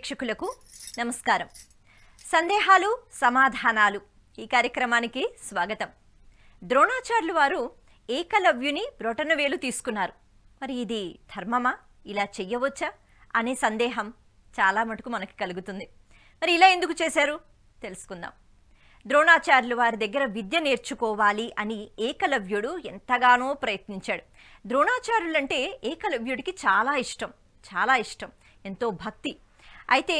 ప్రేక్షకులకు నమస్కారం సందేహాలు సమాధానాలు ఈ కార్యక్రమానికి స్వాగతం ద్రోణాచార్యులు వారు ఏకలవ్యుని బ్రొటనవేలు తీసుకున్నారు మరి ఇది ధర్మమా ఇలా చెయ్యవచ్చా అనే సందేహం చాలా మటుకు మనకు కలుగుతుంది మరి ఇలా ఎందుకు చేశారు తెలుసుకుందాం ద్రోణాచార్యులు వారి దగ్గర విద్య నేర్చుకోవాలి అని ఏకలవ్యుడు ఎంతగానో ప్రయత్నించాడు ద్రోణాచార్యులంటే ఏకలవ్యుడికి చాలా ఇష్టం చాలా ఇష్టం ఎంతో భక్తి అయితే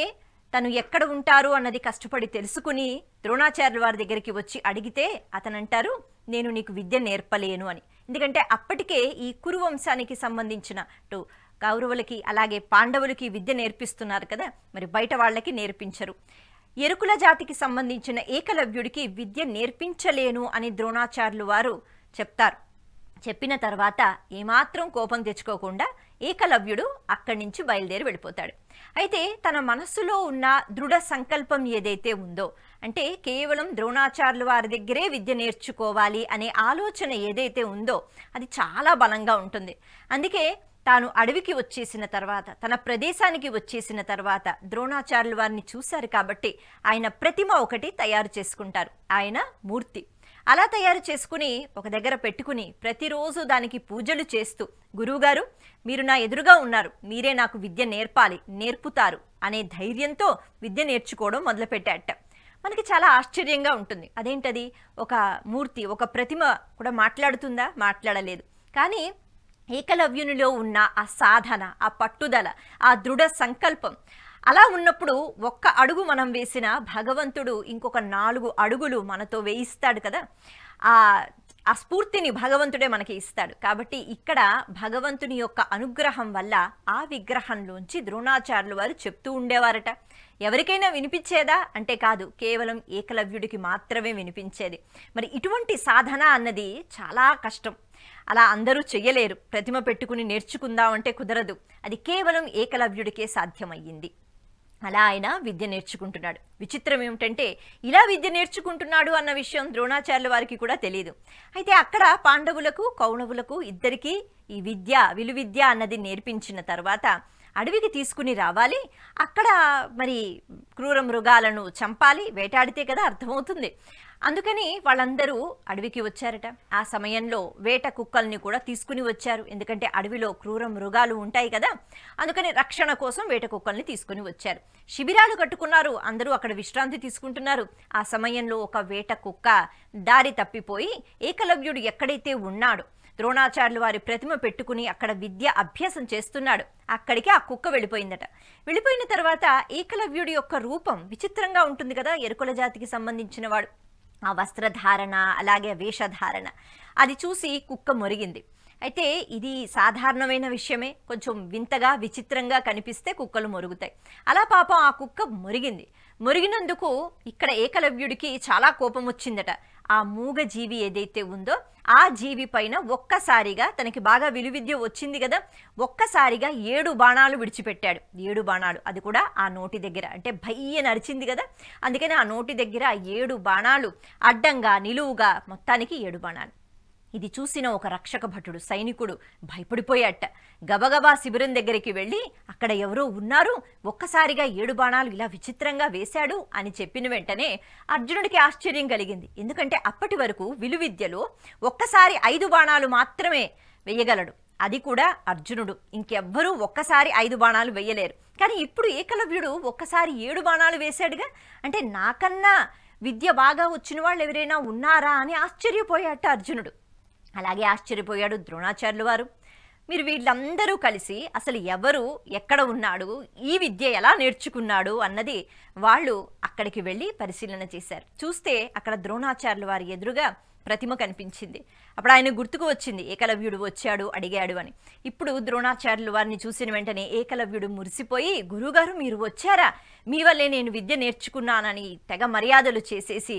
తను ఎక్కడ ఉంటారు అన్నది కష్టపడి తెలుసుకుని ద్రోణాచార్యుల వారి దగ్గరికి వచ్చి అడిగితే అతనంటారు నేను నీకు విద్య నేర్పలేను అని ఎందుకంటే అప్పటికే ఈ కురువంశానికి సంబంధించిన కౌరవులకి అలాగే పాండవులకి విద్య నేర్పిస్తున్నారు కదా మరి బయట వాళ్ళకి నేర్పించరు ఎరుకుల జాతికి సంబంధించిన ఏకలవ్యుడికి విద్య నేర్పించలేను అని ద్రోణాచార్యులు వారు చెప్తారు చెప్పిన తర్వాత ఏమాత్రం కోపం తెచ్చుకోకుండా ఏకలవ్యుడు అక్కడి నుంచి బయలుదేరి వెళ్ళిపోతాడు అయితే తన మనస్సులో ఉన్న దృఢ సంకల్పం ఏదైతే ఉందో అంటే కేవలం ద్రోణాచార్యుల వారి దగ్గరే విద్య నేర్చుకోవాలి అనే ఆలోచన ఏదైతే ఉందో అది చాలా బలంగా ఉంటుంది అందుకే తాను అడవికి వచ్చేసిన తర్వాత తన ప్రదేశానికి వచ్చేసిన తర్వాత ద్రోణాచారులు వారిని చూశారు కాబట్టి ఆయన ప్రతిమ ఒకటి తయారు చేసుకుంటారు ఆయన మూర్తి అలా తయారు చేసుకుని ఒక దగ్గర పెట్టుకుని ప్రతిరోజు దానికి పూజలు చేస్తూ గురువుగారు మీరు నా ఎదురుగా ఉన్నారు మీరే నాకు విద్య నేర్పాలి నేర్పుతారు అనే ధైర్యంతో విద్య నేర్చుకోవడం మొదలుపెట్టాట మనకి చాలా ఆశ్చర్యంగా ఉంటుంది అదేంటది ఒక మూర్తి ఒక ప్రతిమ కూడా మాట్లాడుతుందా మాట్లాడలేదు కానీ ఏకలవ్యునిలో ఉన్న ఆ సాధన ఆ పట్టుదల ఆ దృఢ సంకల్పం అలా ఉన్నప్పుడు ఒక్క అడుగు మనం వేసిన భగవంతుడు ఇంకొక నాలుగు అడుగులు మనతో వేయిస్తాడు కదా ఆ ఆ స్ఫూర్తిని భగవంతుడే మనకి ఇస్తాడు కాబట్టి ఇక్కడ భగవంతుని యొక్క అనుగ్రహం వల్ల ఆ విగ్రహంలోంచి ద్రోణాచార్యులు వారు చెప్తూ ఉండేవారట ఎవరికైనా వినిపించేదా అంటే కాదు కేవలం ఏకలవ్యుడికి మాత్రమే వినిపించేది మరి ఇటువంటి సాధన అన్నది చాలా కష్టం అలా అందరూ చెయ్యలేరు ప్రతిమ పెట్టుకుని నేర్చుకుందాం అంటే కుదరదు అది కేవలం ఏకలవ్యుడికే సాధ్యమయ్యింది అలా ఆయన విద్య నేర్చుకుంటున్నాడు విచిత్రం ఏమిటంటే ఇలా విద్య నేర్చుకుంటున్నాడు అన్న విషయం ద్రోణాచార్యుల వారికి కూడా తెలియదు అయితే అక్కడ పాండవులకు కౌణవులకు ఇద్దరికీ ఈ విద్య విలువిద్య అన్నది నేర్పించిన తర్వాత అడవికి తీసుకుని రావాలి అక్కడ మరి క్రూర మృగాలను చంపాలి వేటాడితే కదా అర్థమవుతుంది అందుకని వాళ్ళందరూ అడవికి వచ్చారట ఆ సమయంలో వేట కుక్కల్ని కూడా తీసుకుని వచ్చారు ఎందుకంటే అడవిలో క్రూర మృగాలు ఉంటాయి కదా అందుకని రక్షణ కోసం వేట కుక్కల్ని తీసుకుని వచ్చారు శిబిరాలు కట్టుకున్నారు అందరూ అక్కడ విశ్రాంతి తీసుకుంటున్నారు ఆ సమయంలో ఒక వేట కుక్క దారి తప్పిపోయి ఏకలవ్యుడు ఎక్కడైతే ఉన్నాడో ద్రోణాచార్యులు వారి ప్రతిమ పెట్టుకుని అక్కడ విద్య అభ్యాసం చేస్తున్నాడు అక్కడికి ఆ కుక్క వెళ్ళిపోయిందట వెళ్ళిపోయిన తర్వాత ఏకలవ్యుడి యొక్క రూపం విచిత్రంగా ఉంటుంది కదా ఎరుకుల జాతికి సంబంధించిన వాడు ఆ వస్త్రధారణ అలాగే వేషధారణ అది చూసి కుక్క మొరిగింది అయితే ఇది సాధారణమైన విషయమే కొంచెం వింతగా విచిత్రంగా కనిపిస్తే కుక్కలు మొరుగుతాయి అలా పాపం ఆ కుక్క మొరిగింది మొరిగినందుకు ఇక్కడ ఏకలవ్యుడికి చాలా కోపం వచ్చిందట ఆ మూగ జీవి ఏదైతే ఉందో ఆ జీవి పైన ఒక్కసారిగా తనకి బాగా విలువిద్య వచ్చింది కదా ఒక్కసారిగా ఏడు బాణాలు విడిచిపెట్టాడు ఏడు బాణాలు అది కూడా ఆ నోటి దగ్గర అంటే భయ్య నరిచింది కదా అందుకని ఆ నోటి దగ్గర ఏడు బాణాలు అడ్డంగా నిలువుగా మొత్తానికి ఏడు బాణాలు ఇది చూసిన ఒక రక్షక భటుడు సైనికుడు భయపడిపోయాట గబగబా శిబిరం దగ్గరికి వెళ్ళి అక్కడ ఎవరో ఉన్నారు ఒక్కసారిగా ఏడు బాణాలు ఇలా విచిత్రంగా వేశాడు అని చెప్పిన వెంటనే అర్జునుడికి ఆశ్చర్యం కలిగింది ఎందుకంటే అప్పటి వరకు విలువిద్యలో ఒక్కసారి ఐదు బాణాలు మాత్రమే వేయగలడు అది కూడా అర్జునుడు ఇంకెవ్వరూ ఒక్కసారి ఐదు బాణాలు వేయలేరు కానీ ఇప్పుడు ఏకలవ్యుడు ఒక్కసారి ఏడు బాణాలు వేశాడుగా అంటే నాకన్నా విద్య బాగా వచ్చిన వాళ్ళు ఎవరైనా ఉన్నారా అని ఆశ్చర్యపోయాట అర్జునుడు అలాగే ఆశ్చర్యపోయాడు ద్రోణాచార్యులు వారు మీరు వీళ్ళందరూ కలిసి అసలు ఎవరు ఎక్కడ ఉన్నాడు ఈ విద్య ఎలా నేర్చుకున్నాడు అన్నది వాళ్ళు అక్కడికి వెళ్ళి పరిశీలన చేశారు చూస్తే అక్కడ ద్రోణాచార్యుల వారి ఎదురుగా ప్రతిమ కనిపించింది అప్పుడు ఆయన గుర్తుకు వచ్చింది ఏకలవ్యుడు వచ్చాడు అడిగాడు అని ఇప్పుడు ద్రోణాచార్యులు వారిని చూసిన వెంటనే ఏకలవ్యుడు మురిసిపోయి గురువుగారు మీరు వచ్చారా మీ వల్లే నేను విద్య నేర్చుకున్నానని తెగ మర్యాదలు చేసేసి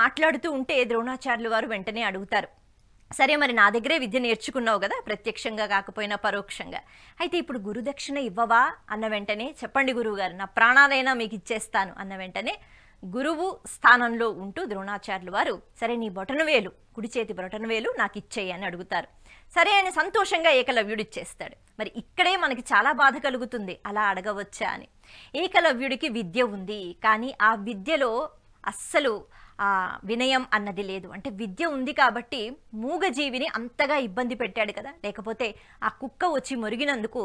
మాట్లాడుతూ ఉంటే ద్రోణాచార్యులు వారు వెంటనే అడుగుతారు సరే మరి నా దగ్గరే విద్య నేర్చుకున్నావు కదా ప్రత్యక్షంగా కాకపోయినా పరోక్షంగా అయితే ఇప్పుడు గురుదక్షిణ ఇవ్వవా అన్న వెంటనే చెప్పండి గురువుగారు నా ప్రాణాలైనా మీకు ఇచ్చేస్తాను అన్న వెంటనే గురువు స్థానంలో ఉంటూ ద్రోణాచార్యులు వారు సరే నీ బొటనవేలు కుడి చేతి బొటనవేలు నాకు ఇచ్చేయి అని అడుగుతారు సరే అని సంతోషంగా ఏకలవ్యుడు ఇచ్చేస్తాడు మరి ఇక్కడే మనకి చాలా బాధ కలుగుతుంది అలా అడగవచ్చా అని ఏకలవ్యుడికి విద్య ఉంది కానీ ఆ విద్యలో అస్సలు వినయం అన్నది లేదు అంటే విద్య ఉంది కాబట్టి మూగజీవిని అంతగా ఇబ్బంది పెట్టాడు కదా లేకపోతే ఆ కుక్క వచ్చి మురిగినందుకు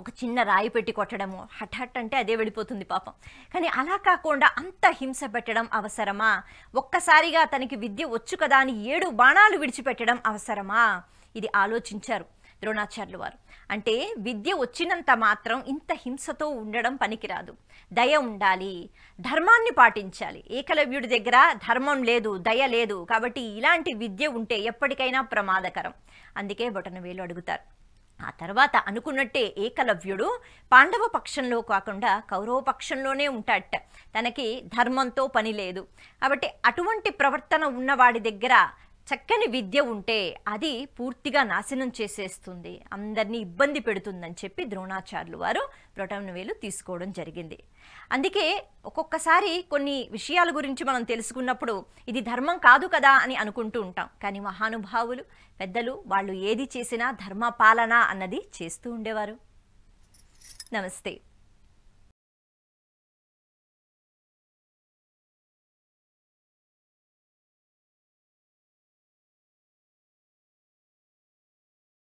ఒక చిన్న రాయి పెట్టి కొట్టడము హఠ్ హట్ అంటే అదే వెళ్ళిపోతుంది పాపం కానీ అలా కాకుండా అంత హింస పెట్టడం అవసరమా ఒక్కసారిగా తనకి విద్య వచ్చు కదా అని ఏడు బాణాలు విడిచిపెట్టడం అవసరమా ఇది ఆలోచించారు ద్రోణాచార్యులు వారు అంటే విద్య వచ్చినంత మాత్రం ఇంత హింసతో ఉండడం పనికిరాదు దయ ఉండాలి ధర్మాన్ని పాటించాలి ఏకలవ్యుడి దగ్గర ధర్మం లేదు దయ లేదు కాబట్టి ఇలాంటి విద్య ఉంటే ఎప్పటికైనా ప్రమాదకరం అందుకే బొటనవేలు అడుగుతారు ఆ తర్వాత అనుకున్నట్టే ఏకలవ్యుడు పాండవ పక్షంలో కాకుండా కౌరవ పక్షంలోనే ఉంటాడట తనకి ధర్మంతో పని లేదు కాబట్టి అటువంటి ప్రవర్తన ఉన్నవాడి దగ్గర చక్కని విద్య ఉంటే అది పూర్తిగా నాశనం చేసేస్తుంది అందరినీ ఇబ్బంది పెడుతుందని చెప్పి ద్రోణాచార్యులు వారు వేలు తీసుకోవడం జరిగింది అందుకే ఒక్కొక్కసారి కొన్ని విషయాల గురించి మనం తెలుసుకున్నప్పుడు ఇది ధర్మం కాదు కదా అని అనుకుంటూ ఉంటాం కానీ మహానుభావులు పెద్దలు వాళ్ళు ఏది చేసినా ధర్మ అన్నది చేస్తూ ఉండేవారు నమస్తే